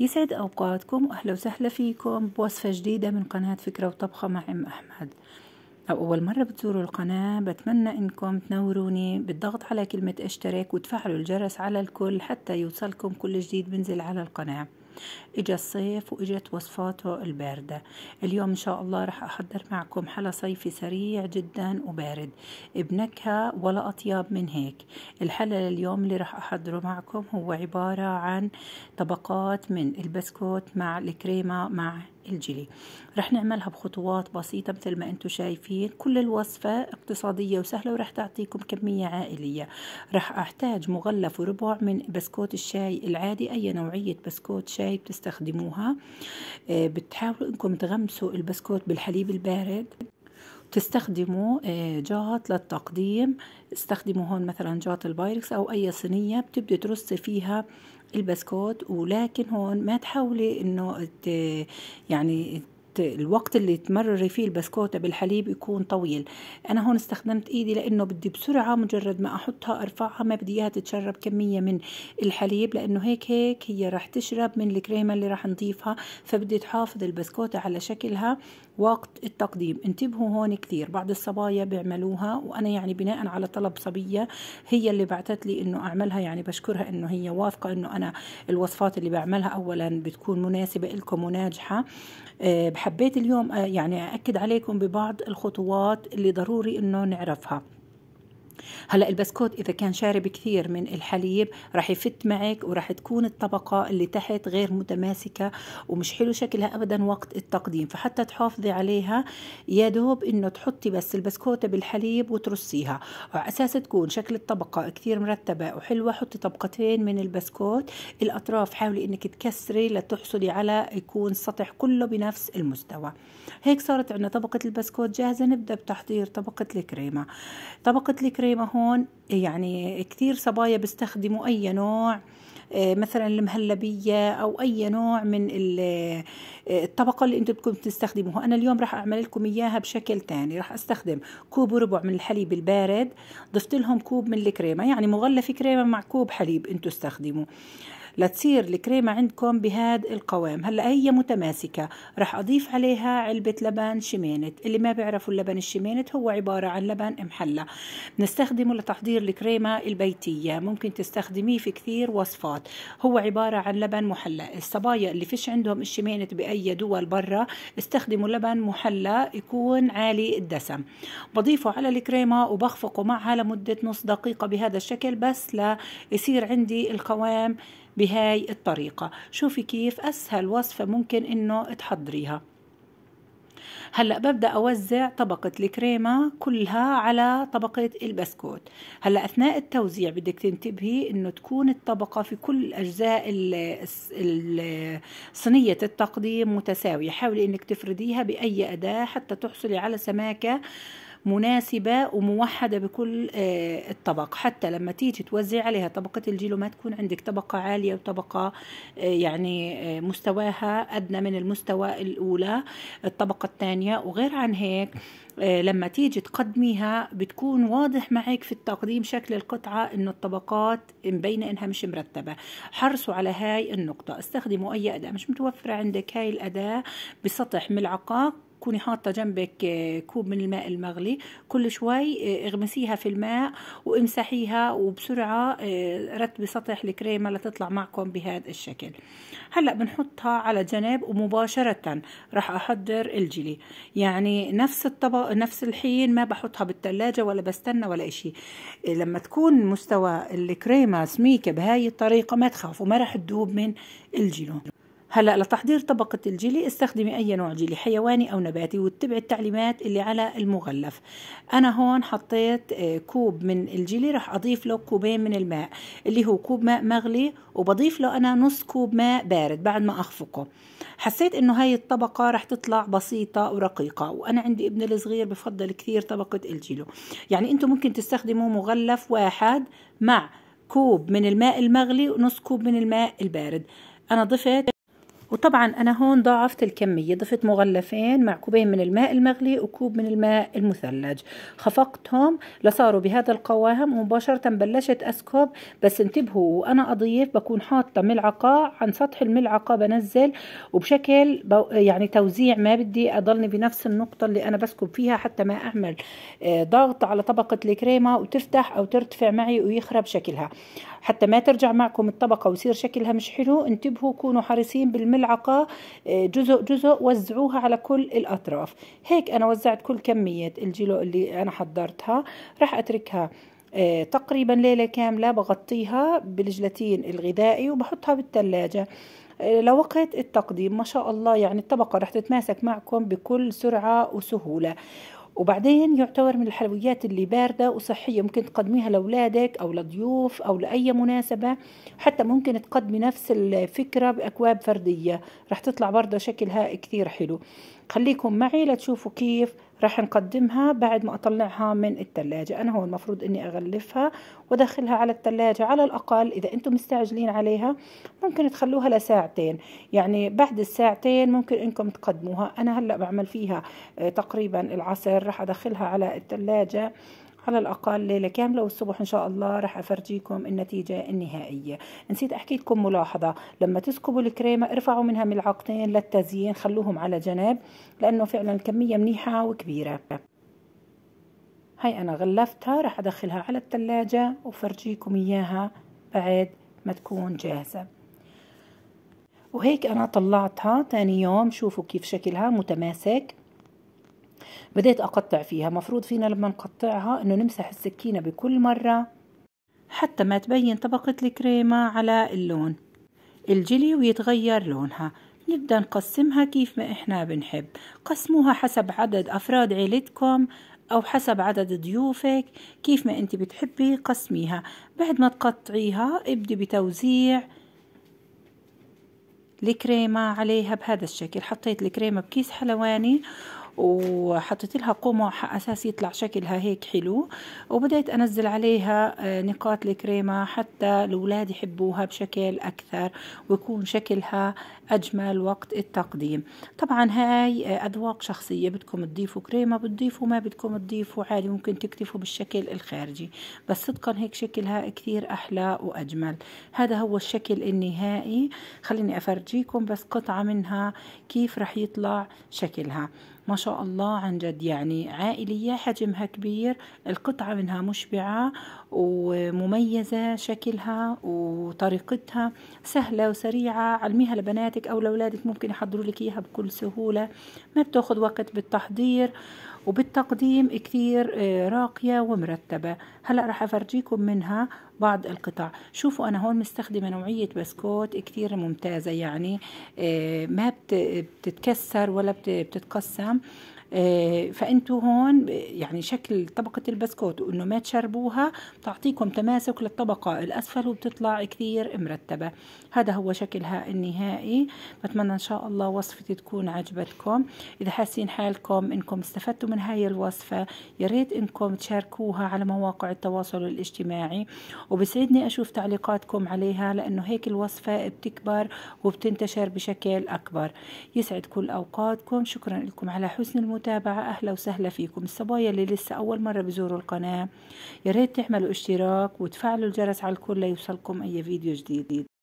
يسعد أوقاتكم وأهلا وسهلا فيكم بوصفة جديدة من قناة فكرة وطبخة مع أم أحمد لو أو أول مرة بتزوروا القناة بتمنى إنكم تنوروني بالضغط على كلمة اشتراك وتفعلوا الجرس على الكل حتى يوصلكم كل جديد بنزل على القناة اجا الصيف واجت وصفاته الباردة اليوم ان شاء الله رح احضر معكم حلا صيفي سريع جدا وبارد بنكهة ولا اطيب من هيك الحلا اليوم اللي رح احضره معكم هو عبارة عن طبقات من البسكوت مع الكريمة مع الجلي رح نعملها بخطوات بسيطة مثل ما انتم شايفين كل الوصفة اقتصادية وسهلة ورح تعطيكم كمية عائلية رح احتاج مغلف وربع من بسكوت الشاي العادي اي نوعية بسكوت شاي بتستخدموها آه، بتحاولوا انكم تغمسوا البسكوت بالحليب البارد تستخدموا آه، جات للتقديم استخدموا هون مثلا جات البايركس أو أي صينية بتبدي ترصي فيها البسكوت ولكن هون ما تحاولي إنه يعني الوقت اللي تمرري فيه البسكوتة بالحليب يكون طويل أنا هون استخدمت إيدي لأنه بدي بسرعة مجرد ما أحطها أرفعها ما بدي إياها تتشرب كمية من الحليب لأنه هيك هيك هي راح تشرب من الكريمة اللي راح نضيفها فبدي تحافظ البسكوتة على شكلها وقت التقديم انتبهوا هون كثير بعض الصبايا بيعملوها وانا يعني بناء على طلب صبيه هي اللي بعتت لي انه اعملها يعني بشكرها انه هي واثقه انه انا الوصفات اللي بعملها اولا بتكون مناسبه لكم وناجحه آه، بحبيت حبيت اليوم آه، يعني اكد عليكم ببعض الخطوات اللي ضروري انه نعرفها هلا البسكوت اذا كان شارب كثير من الحليب راح يفت معك وراح تكون الطبقه اللي تحت غير متماسكه ومش حلو شكلها ابدا وقت التقديم فحتى تحافظي عليها يا دوب انه تحطي بس البسكوته بالحليب وترصيها وعلى اساس تكون شكل الطبقه كثير مرتبه وحلوه حطي طبقتين من البسكوت الاطراف حاولي انك تكسري لتحصلي على يكون السطح كله بنفس المستوى هيك صارت عندنا طبقه البسكوت جاهزه نبدا بتحضير طبقه الكريمه طبقه الكريمه الكريمة هون يعني كثير صبايا بيستخدموا أي نوع آه، مثلا المهلبية أو أي نوع من آه، الطبقة اللي أنتم بدكم تستخدموها أنا اليوم راح أعمل لكم إياها بشكل تاني راح أستخدم كوب وربع من الحليب البارد ضفت لهم كوب من الكريمة يعني مغلف كريمة مع كوب حليب أنتم استخدموا لتصير الكريمة عندكم بهذا القوام هلا هي متماسكة رح أضيف عليها علبة لبن شمينت اللي ما بيعرفوا اللبن الشمينت هو عبارة عن لبن محلى بنستخدمه لتحضير الكريمة البيتية ممكن تستخدميه في كثير وصفات هو عبارة عن لبن محلى الصبايا اللي فيش عندهم الشمينت بأي دول برا استخدموا لبن محلى يكون عالي الدسم بضيفه على الكريمة وبخفقه معها لمدة نص دقيقة بهذا الشكل بس ليصير عندي القوام بهاي الطريقة شوفي كيف أسهل وصفة ممكن إنه تحضريها هلا ببدا اوزع طبقه الكريمه كلها على طبقه البسكوت هلا اثناء التوزيع بدك تنتبهي انه تكون الطبقه في كل اجزاء صينيه التقديم متساويه حاولي انك تفرديها باي اداه حتى تحصلي على سماكه مناسبة وموحدة بكل آه، الطبق حتى لما تيجي توزع عليها طبقة الجيلو ما تكون عندك طبقة عالية وطبقة آه، يعني آه، مستواها أدنى من المستوى الأولى الطبقة الثانية وغير عن هيك لما تيجي تقدميها بتكون واضح معك في التقديم شكل القطعة انه الطبقات مبينة انها مش مرتبة حرصوا على هاي النقطة استخدموا اي اداة مش متوفرة عندك هاي الاداة بسطح ملعقة كوني حاطة جنبك آه، كوب من الماء المغلي كل شوي آه، اغمسيها في الماء وامسحيها وبسرعة آه، رتبي سطح الكريمة لتطلع معكم بهذا الشكل هلأ بنحطها على جنب ومباشرة راح أحضر الجلي يعني نفس الطبق نفس الحين ما بحطها بالثلاجة ولا بستنى ولا إشي لما تكون مستوى الكريمة سميكة بهاي الطريقة ما تخافوا ما راح تدوب من الجلو هلا لتحضير طبقة الجيلي استخدمي أي نوع جيلي حيواني أو نباتي واتبعي التعليمات اللي على المغلف أنا هون حطيت آه، كوب من الجيلي رح أضيف له كوبين من الماء اللي هو كوب ماء مغلي وبضيف له أنا نص كوب ماء بارد بعد ما أخفقه حسيت إنه هاي الطبقة رح تطلع بسيطة ورقيقة وأنا عندي ابني الصغير بفضل كثير طبقة الجيلو يعني أنتم ممكن تستخدموا مغلف واحد مع كوب من الماء المغلي ونص كوب من الماء البارد أنا ضفت وطبعا أنا هون ضاعفت الكمية ضفت مغلفين مع كوبين من الماء المغلي وكوب من الماء المثلج خفقتهم لصاروا بهذا القوام ومباشرة بلشت أسكب بس انتبهوا وأنا أضيف بكون حاطة ملعقة عن سطح الملعقة بنزل وبشكل يعني توزيع ما بدي أضلني بنفس النقطة اللي أنا بسكب فيها حتى ما أعمل آه، ضغط على طبقة الكريمة وتفتح أو ترتفع معي ويخرب شكلها حتى ما ترجع معكم الطبقة ويصير شكلها مش حلو انتبهوا كونوا حريصين بالملعقة ملعقة آه، جزء جزء وزعوها على كل الأطراف هيك أنا وزعت كل كمية الجيلو اللي أنا حضرتها راح أتركها آه، تقريبا ليلة كاملة بغطيها بالجلاتين الغذائي وبحطها بالثلاجة آه، لوقت التقديم ما شاء الله يعني الطبقة رح تتماسك معكم بكل سرعة وسهولة وبعدين يعتبر من الحلويات اللي باردة وصحية ممكن تقدميها لأولادك أو لضيوف أو لأي مناسبة حتى ممكن تقدمي نفس الفكرة بأكواب فردية رح تطلع برضه شكلها كثير حلو خليكم معي لتشوفوا كيف راح نقدمها بعد ما اطلعها من التلاجة انا هو المفروض اني اغلفها وادخلها على التلاجة على الاقل اذا انتم مستعجلين عليها ممكن تخلوها لساعتين يعني بعد الساعتين ممكن انكم تقدموها انا هلا بعمل فيها آه، تقريبا العصر راح ادخلها على التلاجة على الأقل ليلة كاملة والصبح إن شاء الله راح أفرجيكم النتيجة النهائية نسيت أحكي لكم ملاحظة لما تسكبوا الكريمة ارفعوا منها ملعقتين للتزيين خلوهم على جنب لأنه فعلا كمية منيحة وكبيرة هاي أنا غلفتها راح أدخلها على التلاجة وفرجيكم إياها بعد ما تكون جاهزة وهيك أنا طلعتها تاني يوم شوفوا كيف شكلها متماسك بديت أقطع فيها مفروض فينا لما نقطعها أنه نمسح السكينة بكل مرة حتى ما تبين طبقة الكريمة على اللون الجلي ويتغير لونها نبدأ نقسمها كيف ما إحنا بنحب قسموها حسب عدد أفراد عيلتكم أو حسب عدد ضيوفك كيف ما أنت بتحبي قسميها بعد ما تقطعيها ابدي بتوزيع الكريمة عليها بهذا الشكل حطيت الكريمة بكيس حلواني وحطيت لها قمح اساس يطلع شكلها هيك حلو وبدأت انزل عليها آه، نقاط الكريمة حتى الاولاد يحبوها بشكل اكثر ويكون شكلها اجمل وقت التقديم طبعا هاي آه، اذواق شخصية بدكم تضيفوا كريمة بتضيفوا ما بدكم تضيفوا عادي ممكن تكتفوا بالشكل الخارجي بس صدقا هيك شكلها كثير احلى واجمل هذا هو الشكل النهائي خليني افرجيكم بس قطعة منها كيف رح يطلع شكلها ما شاء الله عن جد يعني عائلية حجمها كبير القطعة منها مشبعة ومميزة شكلها وطريقتها سهلة وسريعة علميها لبناتك أو لأولادك ممكن يحضروا لك إياها بكل سهولة ما بتاخد وقت بالتحضير وبالتقديم كثير آه، راقية ومرتبة هلأ رح أفرجيكم منها بعض القطع شوفوا أنا هون مستخدمة نوعية بسكوت كثير ممتازة يعني آه، ما بتتكسر ولا بتتقسم آه، فانتوا هون يعني شكل طبقة البسكوت وانه ما تشربوها بتعطيكم تماسك للطبقة الاسفل وبتطلع كثير مرتبة هذا هو شكلها النهائي بتمنى ان شاء الله وصفتي تكون عجبتكم اذا حاسين حالكم انكم استفدتوا من هاي الوصفة يا ريت انكم تشاركوها على مواقع التواصل الاجتماعي وبسعدني اشوف تعليقاتكم عليها لانه هيك الوصفة بتكبر وبتنتشر بشكل اكبر يسعد كل اوقاتكم شكرا لكم على حسن المتابعة المتابعة أهلا وسهلا فيكم الصبايا اللي لسه أول مرة بزوروا القناة يا ريت تعملوا اشتراك وتفعلوا الجرس على الكل ليوصلكم أي فيديو جديد